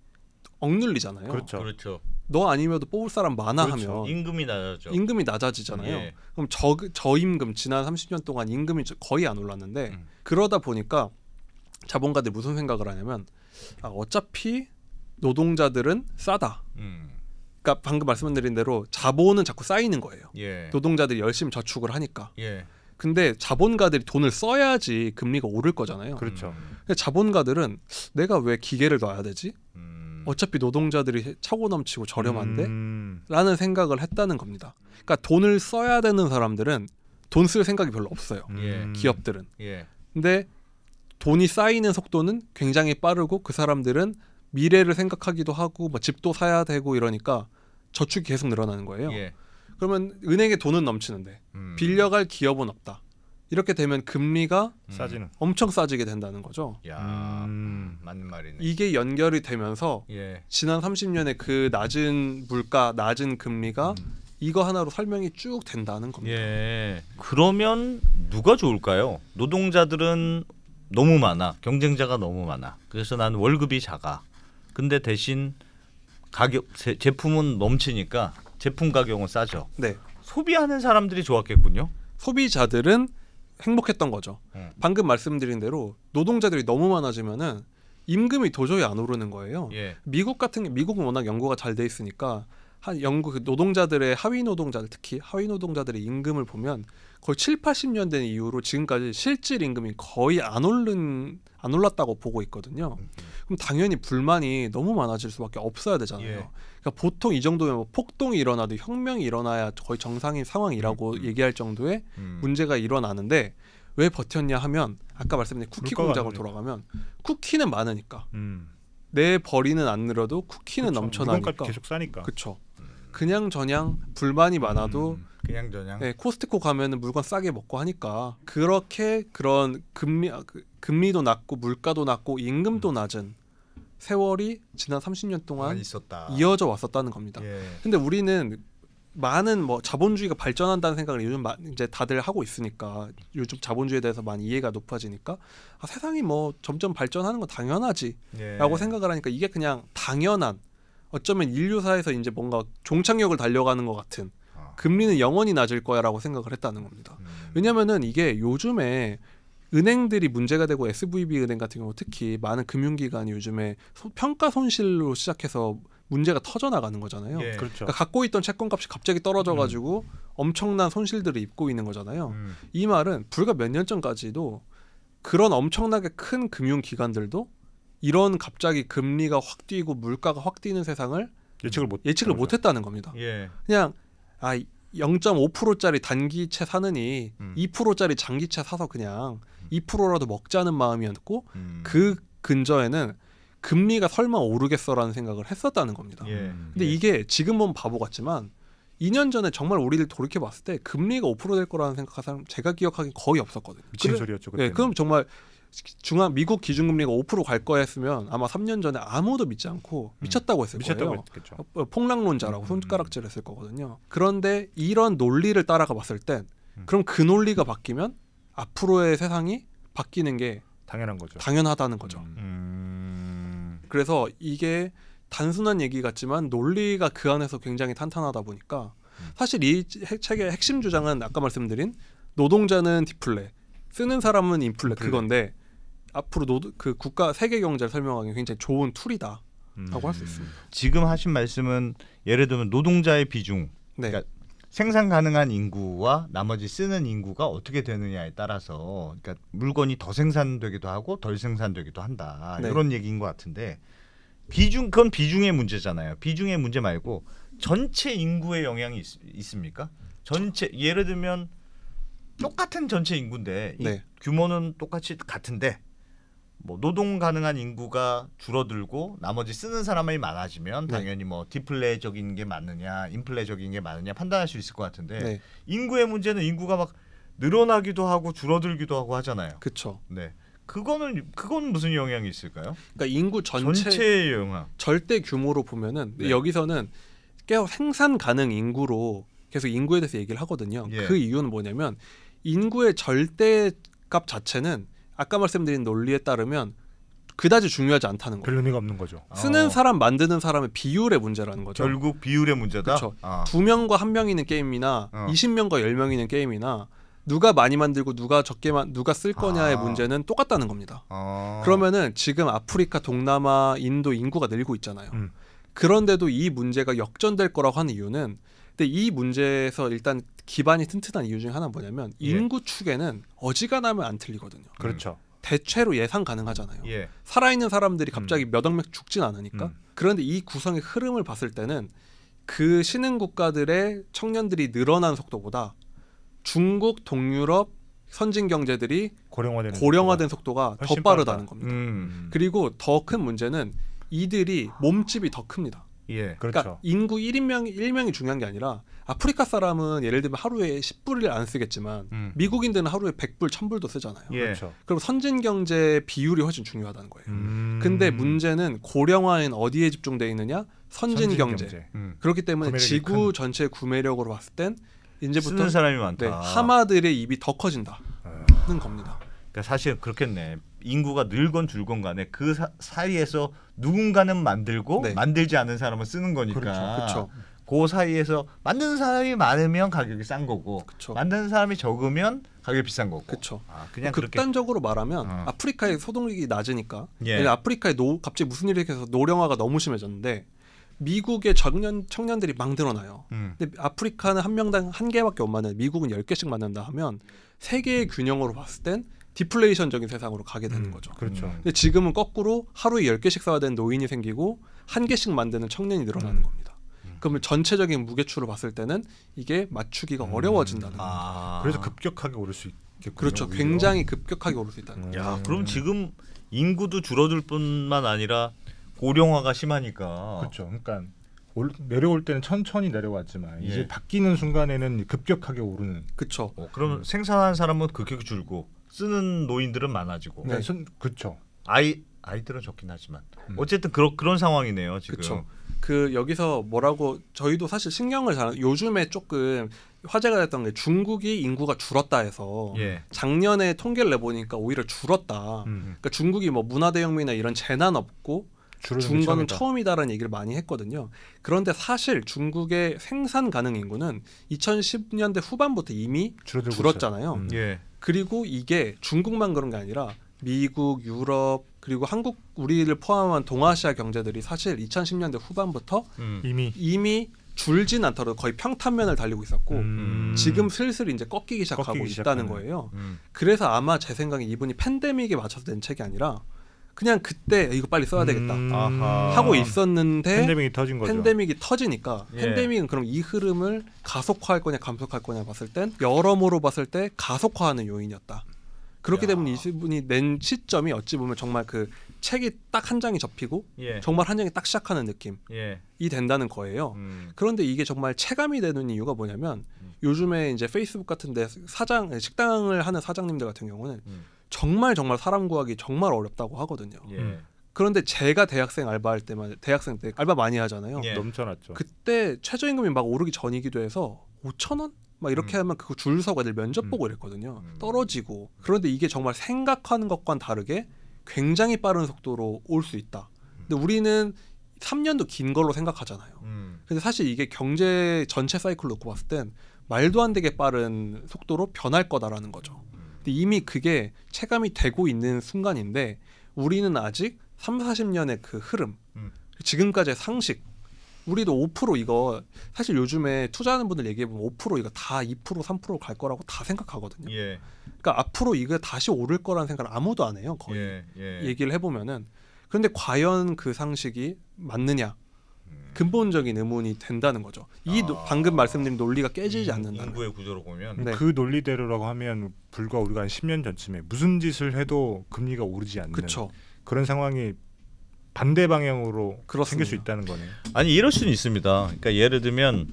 억눌리잖아요. 그렇죠. 그렇죠. 너 아니면도 뽑을 사람 많아 그렇죠. 하면 임금이 낮아져. 임금이 낮아지잖아요. 예. 그럼 저 저임금 지난 30년 동안 임금이 거의 안 올랐는데 음. 그러다 보니까 자본가들 무슨 생각을 하냐면 아, 어차피 노동자들은 싸다. 음. 그러니까 방금 말씀드린 대로 자본은 자꾸 쌓이는 거예요. 예. 노동자들이 열심히 저축을 하니까. 예. 근데 자본가들이 돈을 써야지 금리가 오를 거잖아요. 그렇죠. 음. 자본가들은 내가 왜 기계를 놔야 되지? 음. 어차피 노동자들이 차고 넘치고 저렴한데? 음. 라는 생각을 했다는 겁니다. 그러니까 돈을 써야 되는 사람들은 돈 쓸 생각이 별로 없어요. 예. 기업들은. 예. 근데 돈이 쌓이는 속도는 굉장히 빠르고 그 사람들은 미래를 생각하기도 하고 뭐 집도 사야 되고 이러니까 저축이 계속 늘어나는 거예요. 예. 그러면 은행에 돈은 넘치는데 음. 빌려갈 기업은 없다. 이렇게 되면 금리가 음. 싸지는. 엄청 싸지게 된다는 거죠. 야, 음. 맞는 말이네. 이게 연결이 되면서 예. 지난 30년의 그 낮은 물가, 낮은 금리가 음. 이거 하나로 설명이 쭉 된다는 겁니다. 예. 그러면 누가 좋을까요? 노동자들은 너무 많아. 경쟁자가 너무 많아. 그래서 난 월급이 작아. 근데 대신 가격 제, 제품은 넘치니까 제품 가격은 싸죠. 네. 소비하는 사람들이 좋았겠군요. 소비자들은 행복했던 거죠. 음. 방금 말씀드린 대로 노동자들이 너무 많아지면은 임금이 도저히 안 오르는 거예요. 예. 미국 같은 게 미국은 워낙 연구가 잘 돼 있으니까 한 영국 그 노동자들의 하위 노동자들 특히 하위 노동자들의 임금을 보면 거의 칠, 팔십 년 된 이후로 지금까지 실질 임금이 거의 안 오른 안 올랐다고 보고 있거든요. 음, 음. 그럼 당연히 불만이 너무 많아질 수밖에 없어야 되잖아요. 예. 그러니까 보통 이 정도면 뭐 폭동이 일어나도 혁명이 일어나야 거의 정상인 상황이라고 음. 음. 얘기할 정도의 음. 문제가 일어나는데 왜 버텼냐 하면 아까 말씀드린 쿠키 공작으로 돌아가면 쿠키는 많으니까 음. 내 벌이는 안 늘어도 쿠키는 그쵸. 넘쳐나니까 계속 싸니까 그렇죠. 그냥 저냥 불만이 많아도 음, 그냥 저냥 네, 코스트코 가면은 물건 싸게 먹고 하니까 그렇게 그런 금리 아, 그 금리도 낮고 물가도 낮고 임금도 음. 낮은 세월이 지난 30년 동안 있었다. 이어져 왔었다는 겁니다. 예. 근데 우리는 많은 뭐 자본주의가 발전한다는 생각을 요즘 마, 이제 다들 하고 있으니까 요즘 자본주의에 대해서 많이 이해가 높아지니까 아, 세상이 뭐 점점 발전하는 건 당연하지라고 예. 생각을 하니까 이게 그냥 당연한 어쩌면 인류사에서 이제 뭔가 종착역을 달려가는 것 같은 아. 금리는 영원히 낮을 거야라고 생각을 했다는 겁니다. 음. 왜냐면은 이게 요즘에 은행들이 문제가 되고 SVB 은행 같은 경우 특히 많은 금융기관이 요즘에 소, 평가 손실로 시작해서 문제가 터져 나가는 거잖아요. 예. 그렇죠. 그러니까 갖고 있던 채권값이 갑자기 떨어져 가지고 음. 엄청난 손실들을 입고 있는 거잖아요. 음. 이 말은 불과 몇 년 전까지도 그런 엄청나게 큰 금융기관들도 이런 갑자기 금리가 확 뛰고 물가가 확 뛰는 세상을 예측을 못 예측을 그렇죠. 못 했다는 겁니다. 예. 그냥 아 0.5%짜리 단기채 사느니 음. 2%짜리 장기채 사서 그냥 2%라도 음. 먹자는 마음이었고 음. 그 근저에는 금리가 설마 오르겠어라는 생각을 했었다는 겁니다. 예. 근데 예. 이게 지금 보면 바보 같지만 2년 전에 정말 우리를 돌이켜 봤을 때 금리가 5%될 거라는 생각한 사람 제가 기억하기엔 거의 없었거든요. 미친 그래, 소리였죠. 그때 네, 예, 그럼 정말 중앙 미국 기준금리가 5%갈 거였으면 아마 3년 전에 아무도 믿지 않고 음. 미쳤다고 했을 거예요. 했겠죠. 어, 어, 폭락론자라고 음. 손가락질했을 거거든요. 그런데 이런 논리를 따라가 봤을 땐 음. 그럼 그 논리가 바뀌면 앞으로의 세상이 바뀌는 게 당연한 거죠. 당연하다는 거죠. 음. 그래서 이게 단순한 얘기 같지만 논리가 그 안에서 굉장히 탄탄하다 보니까 사실 이 책의 핵심 주장은 아까 말씀드린 노동자는 디플레 쓰는 사람은 인플레. 그건데 앞으로 노드, 그 국가 세계 경제를 설명하기 굉장히 좋은 툴이다. 라고 음. 할수 있습니다. 지금 하신 말씀은 예를 들면 노동자의 비중, 네. 그러니까 생산 가능한 인구와 나머지 쓰는 인구가 어떻게 되느냐에 따라서 그러니까 물건이 더 생산되기도 하고 덜 생산되기도 한다 네. 이런 얘기인 것 같은데 비중 그건 비중의 문제잖아요. 비중의 문제 말고 전체 인구의 영향이 있, 습니까 전체 예를 들면 똑같은 전체 인구인데 네. 규모는 똑같이 같은데 뭐 노동 가능한 인구가 줄어들고 나머지 쓰는 사람이 많아지면 네. 당연히 뭐 디플레적인 게 맞느냐 인플레적인 게 맞느냐 판단할 수 있을 것 같은데 네. 인구의 문제는 인구가 막 늘어나기도 하고 줄어들기도 하고 하잖아요. 그렇죠. 네. 그거는 그건 무슨 영향이 있을까요? 그러니까 인구 전체 전체의 영향. 절대 규모로 보면은 네. 여기서는 계속 생산 가능 인구로 계속 인구에 대해서 얘기를 하거든요. 예. 그 이유는 뭐냐면 인구의 절대 값 자체는 아까 말씀드린 논리에 따르면 그다지 중요하지 않다는 거예요. 별 의미가 없는 거죠. 쓰는 어. 사람 만드는 사람의 비율의 문제라는 거죠. 결국 비율의 문제다. 그렇죠. 아. 두 명과 한 명이 있는 게임이나 어. 20명과 10명이 있는 게임이나 누가 많이 만들고 누가 적게만 누가 쓸 거냐의 아. 문제는 똑같다는 겁니다. 아. 그러면은 지금 아프리카, 동남아, 인도 인구가 늘고 있잖아요. 음. 그런데도 이 문제가 역전될 거라고 하는 이유는 근데 이 문제에서 일단 기반이 튼튼한 이유 중에 하나 는 뭐냐면 예. 인구 축에는 어지간하면 안 틀리거든요. 음. 그렇죠. 대체로 예상 가능하잖아요. 예. 살아있는 사람들이 갑자기 음. 몇억 명 죽진 않으니까. 음. 그런데 이 구성의 흐름을 봤을 때는 그 신흥 국가들의 청년들이 늘어난 속도보다 중국, 동유럽, 선진 경제들이 고령화되는, 고령화된 속도가 더 빠르다는 빠르다. 겁니다. 음. 그리고 더 큰 문제는 이들이 몸집이 더 큽니다. 예. 그렇죠. 그러니까 인구 1인명 1명이 중요한 게 아니라 아프리카 사람은 예를 들면 하루에 10불을 안 쓰겠지만 음. 미국인들은 하루에 100불, 1000불도 쓰잖아요. 예. 그렇죠. 그럼 선진 경제 비율이 훨씬 중요하다는 거예요. 음. 근데 문제는 고령화엔 어디에 집중돼 있느냐? 선진, 선진 경제. 경제. 음. 그렇기 때문에 지구 큰... 전체 구매력으로 봤을 땐 이제부터 쓰는 사람이 많다. 네, 하마들의 입이 더 커진다는 아. 겁니다. 그러니까 사실 그렇겠네. 인구가 늘건 줄건 간에 그 사, 이에서 누군가는 만들고 네. 만들지 않은 사람은 쓰는 거니까. 그렇죠. 그렇죠. 그 사이에서 만드는 사람이 많으면 가격이 싼 거고 그쵸. 그렇죠. 만드는 사람이 적으면 가격이 비싼 거고. 그렇죠. 아, 그냥 극단적으로 그렇게... 말하면 어. 아프리카의 소득이 낮으니까. 예. 아프리카의 노 갑자기 무슨 일이 생겨서 노령화가 너무 심해졌는데 미국의 청년 청년들이 막 늘어나요. 음. 근데 아프리카는 한 명당 한 개밖에 없만드 미국은 열 개씩 만든다 하면 세계의 균형으로 봤을 땐 디플레이션적인 세상으로 가게 되는 음, 거죠. 그렇죠. 근데 지금은 거꾸로 하루에 열개씩 사야 되는 노인이 생기고 한개씩 만드는 청년이 늘어나는 음. 겁니다. 그러면 전체적인 무게추로 봤을 때는 이게 맞추기가 음. 어려워진다는 거예 아. 그래서 급격하게 오를 수 있겠군요. 그렇죠. 오히려. 굉장히 급격하게 오를 수 있다는 거예 음. 야, 그럼 음. 지금 인구도 줄어들 뿐만 아니라 고령화가 심하니까. 그렇죠. 그러니까 올, 내려올 때는 천천히 내려왔지만 예. 이제 바뀌는 순간에는 급격하게 오르는. 그렇죠. 어, 그럼 음. 생산한 사람은 급격히 줄고 쓰는 노인들은 많아지고. 네, 그렇죠. 아이 아이들은 적긴 하지만 음. 어쨌든 그런 그런 상황이네요 지금. 그쵸. 그 여기서 뭐라고 저희도 사실 신경을 잘 요즘에 조금 화제가 됐던 게 중국이 인구가 줄었다 해서 예. 작년에 통계를 내보니까 오히려 줄었다. 음. 그러니까 중국이 뭐 문화 대혁명이나 이런 재난 없고 중거은 처음이다라는 얘기를 많이 했거든요. 그런데 사실 중국의 생산 가능 인구는 2010년대 후반부터 이미 줄었잖아요 음. 예. 그리고 이게 중국만 그런 게 아니라 미국, 유럽 그리고 한국 우리를 포함한 동아시아 경제들이 사실 2010년대 후반부터 음. 이미 이미 줄진 않더라도 거의 평탄면을 달리고 있었고 음. 지금 슬슬 이제 꺾이기 시작하고 꺾이기 있다는 거예요. 음. 그래서 아마 제 생각에 이분이 팬데믹에 맞춰서 낸 책이 아니라 그냥 그때 이거 빨리 써야 되겠다 음... 하고 있었는데 팬데믹이 터진 거죠. 팬데믹이 터지니까 예. 팬데믹은 그럼 이 흐름을 가속화할 거냐 감속할 거냐 봤을 땐 여러모로 봤을 때 가속화하는 요인이었다. 그렇기 야. 때문에 이분이 낸 시점이 어찌 보면 정말 그 책이 딱 한 장이 접히고 예. 정말 한 장이 딱 시작하는 느낌이 예. 된다는 거예요. 음. 그런데 이게 정말 체감이 되는 이유가 뭐냐면 음. 요즘에 이제 페이스북 같은 데 사장 식당을 하는 사장님들 같은 경우는 음. 정말 정말 사람 구하기 정말 어렵다고 하거든요. 예. 음. 그런데 제가 대학생 알바할 때만 대학생 때 알바 많이 하잖아요. 예. 넘쳐났죠. 그때 최저임금이 막 오르기 전이기도 해서 5천 원? 막 이렇게 음. 하면 그거 줄 서고 애들 면접 음. 보고 이랬거든요. 음. 떨어지고 그런데 이게 정말 생각하는 것과는 다르게 굉장히 빠른 속도로 올 수 있다. 근데 음. 우리는 3년도 긴 걸로 생각하잖아요. 근데 사실 이게 경제 전체 사이클 놓고 봤을 땐 말도 안 되게 빠른 속도로 변할 거다라는 거죠. 근데 이미 그게 체감이 되고 있는 순간인데 우리는 아직 3, 40년의 그 흐름, 음. 지금까지의 상식, 우리도 5% 이거 사실 요즘에 투자하는 분들 얘기해 보면 5% 이거 다2% 3%갈 거라고 다 생각하거든요. 예. 그러니까 앞으로 이거 다시 오를 거라는 생각을 아무도 안 해요. 거의 예, 예. 얘기를 해보면은 그런데 과연 그 상식이 맞느냐? 음. 근본적인 의문이 된다는 거죠. 이 아... 노, 방금 말씀드린 논리가 깨지지 음, 않는다. 인구의 구조로 보면 네. 그 논리대로라고 하면 불과 우리가 한 10년 전쯤에 무슨 짓을 해도 금리가 오르지 않는 그쵸. 그런 상황이 반대 방향으로 그렇습니다. 생길 수 있다는 거네요. 아니 이럴 수는 있습니다. 그러니까 예를 들면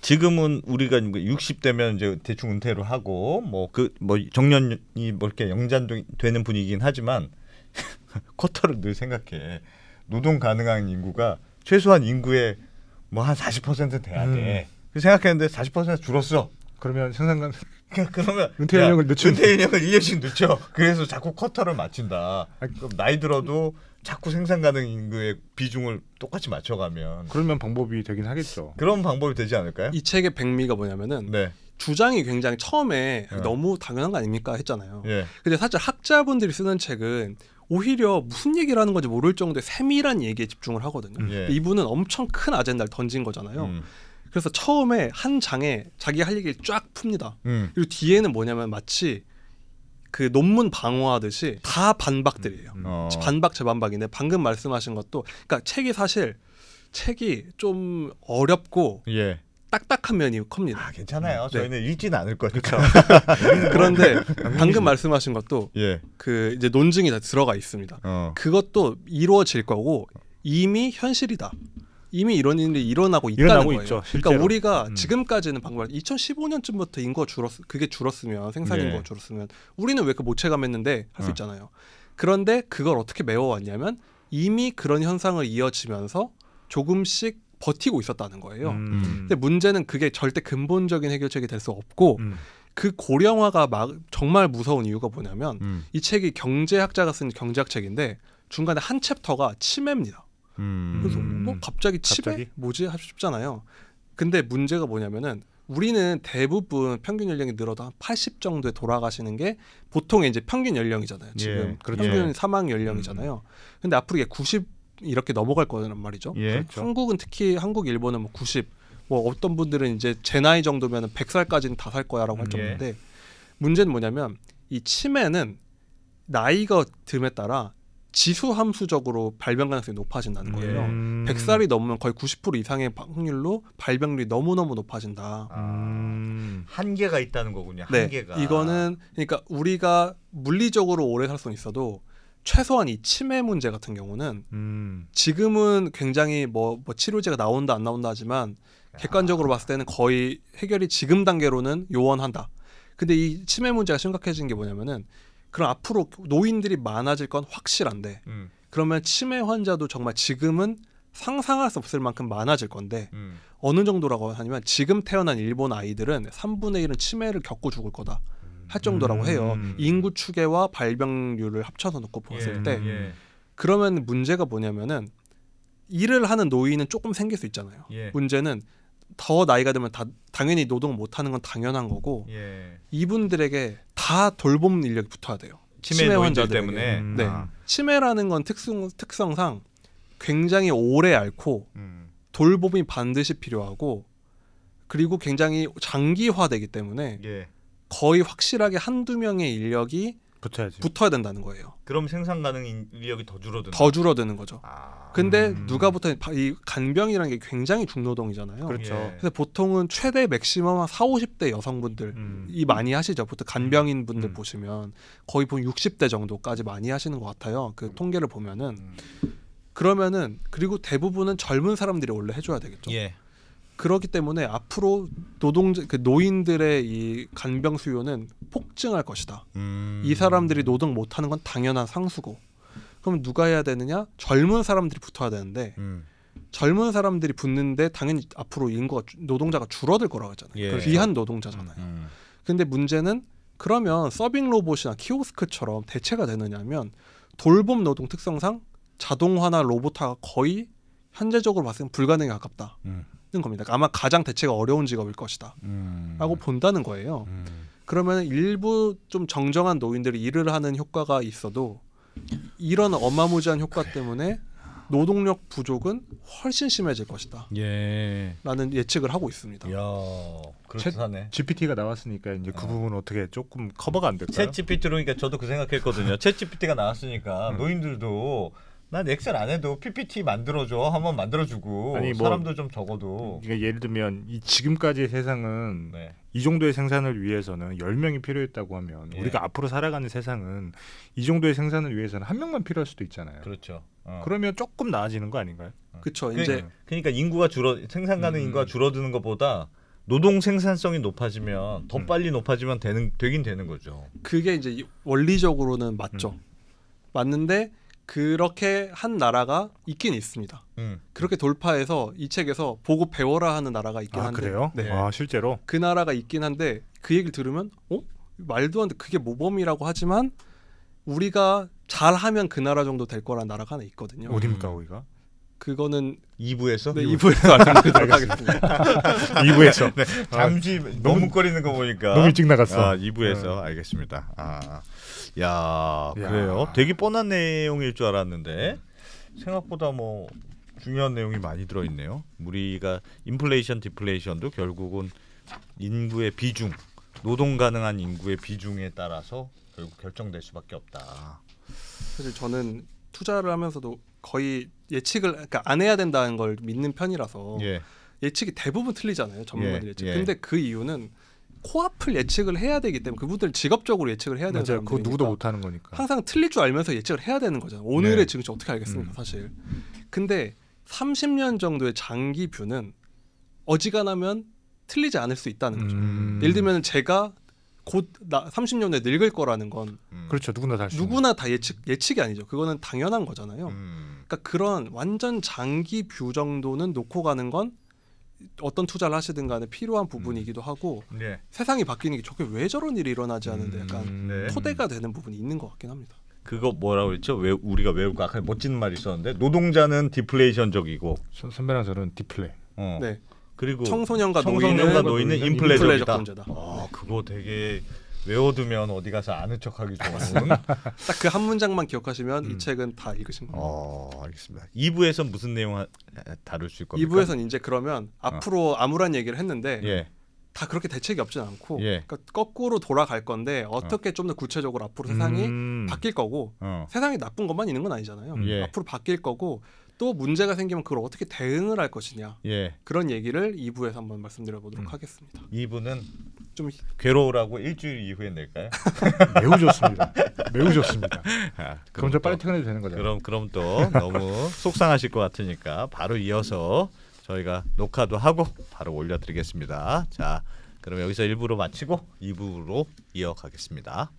지금은 우리가 60대면 이제 대충 은퇴를 하고 뭐 그뭐 그뭐 정년이 뭐 이렇게 영잔되는 분위기긴 하지만 쿼터를 늘 생각해 노동 가능한 인구가 최소한 인구의 뭐 한40% 돼야 돼. 음. 생각했는데 40% 줄었어. 그러면 생산감 그, 그러면 은퇴연령을 늦춘 은퇴연령을 1년씩 늦춰. 그래서 자꾸 쿼터를 맞춘다. 아, 그럼 나이 들어도 자꾸 생산 가능 인구의 비중을 똑같이 맞춰가면 그러면 방법이 되긴 하겠죠. 그런 방법이 되지 않을까요? 이 책의 백미가 뭐냐면은 네. 주장이 굉장히 처음에 네. 너무 당연한 거 아닙니까 했잖아요. 네. 근데 사실 학자분들이 쓰는 책은 오히려 무슨 얘기를 하는 건지 모를 정도의 세밀한 얘기에 집중을 하거든요. 음. 그러니까 예. 이분은 엄청 큰 아젠다를 던진 거잖아요. 음. 그래서 처음에 한 장에 자기 할 얘기를 쫙 풉니다. 음. 그리고 뒤에는 뭐냐면 마치 그 논문 방어하듯이 다 반박들이에요. 음. 음. 어. 반박 재반박인데 방금 말씀하신 것도 그러니까 책이 사실 책이 좀 어렵고 예. 딱딱한 면이 큽니다. 아, 괜찮아요. 네. 저희는 읽진 않을 거니까. 그렇죠. 그런데 방금 말씀하신 것도 예. 그 이제 논증이 다 들어가 있습니다. 어. 그것도 이루어질 거고 이미 현실이다. 이미 이런 일이 일어나고 있다는 일어나고 거예요. 있죠, 그러니까 우리가 음. 지금까지는 방금 2015년쯤부터 인구가 줄었 그게 줄었으면 생산 인구가 예. 줄었으면 우리는 왜그 모체감했는데 할수 어. 있잖아요. 그런데 그걸 어떻게 메워왔냐면 이미 그런 현상을 이어지면서 조금씩 버티고 있었다는 거예요. 음. 근데 문제는 그게 절대 근본적인 해결책이 될 수 없고 음. 그 고령화가 막 정말 무서운 이유가 뭐냐면 음. 이 책이 경제학자가 쓴 경제학 책인데 중간에 한 챕터가 치매입니다. 음. 그래서 뭐 음. 갑자기 치매 갑자기? 뭐지 하셨잖아요. 근데 문제가 뭐냐면은 우리는 대부분 평균 연령이 늘어도 한 80 정도에 돌아가시는 게 보통의 이제 평균 연령이잖아요. 지금 예, 그렇죠. 평균 예. 사망 연령이잖아요. 음. 근데 앞으로 이게 90 이렇게 넘어갈 거란 말이죠. 예. 그렇죠. 한국은 특히 한국, 일본은 뭐 90, 뭐 어떤 분들은 이제 제 나이 정도면 100살까지는 다 살 거야라고 할 예. 정도인데 예. 문제는 뭐냐면 이 치매는 나이가 듦에 따라 지수 함수적으로 발병 가능성이 높아진다는 음. 거예요. 음. 예. 100살이 넘으면 거의 90% 이상의 확률로 발병률이 너무너무 높아진다. 아, 음. 한계가 있다는 거군요. 네. 한계가. 네, 이거는 그러니까 우리가 물리적으로 오래 살 수는 있어도 최소한 이 치매 문제 같은 경우는 음. 지금은 굉장히 뭐, 뭐 치료제가 나온다 안 나온다 하지만 객관적으로 봤을 때는 거의 해결이 지금 단계로는 요원한다. 근데 이 치매 문제가 심각해진 게 뭐냐면은 그럼 앞으로 노인들이 많아질 건 확실한데 음. 그러면 치매 환자도 정말 지금은 상상할 수 없을 만큼 많아질 건데 음. 어느 정도라고 하냐면 지금 태어난 일본 아이들은 3분의 1은 치매를 겪고 죽을 거다. 할 정도라고 해요. 음. 인구 추계와 발병률을 합쳐서 놓고 보았을 예, 때 예. 그러면 문제가 뭐냐면은 일을 하는 노인은 조금 생길 수 있잖아요. 예. 문제는 더 나이가 들면 다, 당연히 노동 못 하는 건 당연한 거고 예. 이분들에게 다 돌봄 인력이 붙어야 돼요. 치매, 치매 환자 때문에 네. 아. 치매라는 건 특성 특성상 굉장히 오래 앓고 음. 돌봄이 반드시 필요하고 그리고 굉장히 장기화되기 때문에 예. 거의 확실하게 한두 명의 인력이 붙어야지. 붙어야 된다는 거예요. 그럼 생산 가능 인력이 더 줄어드는 더 줄어드는 거죠. 아... 근데 음... 누가 보통 이 간병이라는 게 굉장히 중노동이잖아요. 그렇죠. 예. 그래서 보통은 최대 맥시멈 한 4, 50대 여성분들이 음... 많이 하시죠. 보통 간병인 분들 음... 보시면 거의 보면 60대 정도까지 많이 하시는 것 같아요. 그 음. 통계를 보면은 음. 그러면은 그리고 대부분은 젊은 사람들이 원래 해줘야 되겠죠. 예. 그렇기 때문에 앞으로 노동자 그 노인들의 이 간병 수요는 폭증할 것이다. 음. 이 사람들이 노동 못하는 건 당연한 상수고. 그럼 누가 해야 되느냐? 젊은 사람들이 붙어야 되는데 음. 젊은 사람들이 붙는데 당연히 앞으로 인구가 노동자가 줄어들 거라고 했잖아요. 예. 그래서 귀한 노동자잖아요. 음, 음. 근데 문제는 그러면 서빙 로봇이나 키오스크처럼 대체가 되느냐면 돌봄 노동 특성상 자동화나 로봇화가 거의 현재적으로 봤을 땐 불가능에 가깝다. 음. 겁니다. 아마 가장 대체가 어려운 직업일 것이다. 음. 라고 본다는 거예요. 음. 그러면 일부 좀 정정한 노인들이 일을 하는 효과가 있어도 이런 어마무지한 효과 그래. 때문에 노동력 부족은 훨씬 심해질 것이다. 예. 라는 예측을 하고 있습니다. 야 그렇다네. GPT가 나왔으니까 이제 그 아. 어. 부분 어떻게 조금 커버가 안 될까요? 챗 GPT로 니까 그러니까 저도 그 생각했거든요. 챗 GPT가 나왔으니까 음. 노인들도 난 엑셀 안 해도 PPT 만들어줘 한번 만들어주고 아니, 뭐, 사람도 좀 적어도 그러니까 예를 들면 이 지금까지의 세상은 네. 이 정도의 생산을 위해서는 열명이 필요했다고 하면 예. 우리가 앞으로 살아가는 세상은 이 정도의 생산을 위해서는 한 명만 필요할 수도 있잖아요. 그렇죠. 어. 그러면 조금 나아지는 거 아닌가요? 그렇죠. 이제 그러니까 인구가 줄어 생산 가능 음. 인구가 줄어드는 것보다 노동 생산성이 높아지면 더 음. 빨리 높아지면 되는 되긴 되는 거죠. 그게 이제 원리적으로는 맞죠. 음. 맞는데 그렇게 한 나라가 있긴 있습니다. 음. 그렇게 돌파해서 이 책에서 보고 배워라 하는 나라가 있긴 아, 한데. 그래요? 네. 아, 실제로? 그 나라가 있긴 한데 그 얘기를 들으면 어? 말도 안 돼. 그게 모범이라고 하지만 우리가 잘하면 그 나라 정도 될 거란 나라가 하나 있거든요. 어디입니까, 우리가? 음. 그거는 2부에서 네, 2부에서 알려드리도록 하겠습니다. 2부에서 네, 잠시 아, 너무, 머거리는거 보니까 아, 너무 일찍 나갔어. 아, 2부에서 네. 알겠습니다. 아, 야, 야, 그래요. 되게 뻔한 내용일 줄 알았는데 생각보다 뭐 중요한 내용이 많이 들어있네요. 우리가 인플레이션, 디플레이션도 결국은 인구의 비중, 노동 가능한 인구의 비중에 따라서 결국 결정될 수밖에 없다. 사실 저는 투자를 하면서도 거의 예측을 그러니까 안 해야 된다는 걸 믿는 편이라서 예. 측이 대부분 틀리잖아요 전문가들 예. 예측. 예. 근데 그 이유는 코앞을 예측을 해야 되기 때문에 그분들 직업적으로 예측을 해야 되는 거예요. 그거 누구도 못 하는 거니까. 항상 틀릴 줄 알면서 예측을 해야 되는 거잖아요. 오늘의 네. 증시 어떻게 알겠습니까, 음. 사실. 근데 30년 정도의 장기 뷰는 어지간하면 틀리지 않을 수 있다는 거죠. 음. 예를 들면 제가 곧나 30년 후에 늙을 거라는 건 음. 그렇죠. 누구나 다 누구나 다 예측 예측이 아니죠. 그거는 당연한 거잖아요. 음. 그러니까 그런 완전 장기 뷰 정도는 놓고 가는 건 어떤 투자를 하시든 간에 필요한 부분이기도 음. 하고 네. 세상이 바뀌는 게 저게 왜 저런 일이 일어나지 않는데 음, 약간 네. 토대가 되는 부분이 있는 것 같긴 합니다. 그거 뭐라고 그죠왜 우리가 외우고 아까 멋진 말이 있었는데 노동자는 디플레이션적이고 선, 선배랑 저는 디플레. 어. 네. 그리고 청소년과, 청소년과 노인은, 노인은 인플레이션이다. 아, 그거 되게 외워두면 어디 가서 아는 척하기 좋은 딱그 한 문장만 기억하시면 음. 이 책은 다 읽으신 거예요. 어, 알겠습니다. 2부에선 무슨 내용 다룰 수 있고 2부에선 이제 그러면 어. 앞으로 어. 암울한 얘기를 했는데 예. 다 그렇게 대책이 없진 않고 예. 그러니까 거꾸로 돌아갈 건데 어떻게 어. 좀더 구체적으로 앞으로 세상이 음. 바뀔 거고 어. 세상이 나쁜 것만 있는 건 아니잖아요. 예. 앞으로 바뀔 거고 또 문제가 생기면 그걸 어떻게 대응을 할 것이냐 예. 그런 얘기를 2부에서 한번 말씀드려 보도록 음. 하겠습니다. 2부는 좀 괴로우라고 일주일 이후에 낼까요? 매우 좋습니다. 매우 좋습니다. 아, 그럼, 그럼 또, 빨리 퇴근해도 되는 거죠. 그럼 그럼 또 너무 속상하실 것 같으니까 바로 이어서 저희가 녹화도 하고 바로 올려드리겠습니다. 자, 그럼 여기서 1부로 마치고 2부로 이어가겠습니다.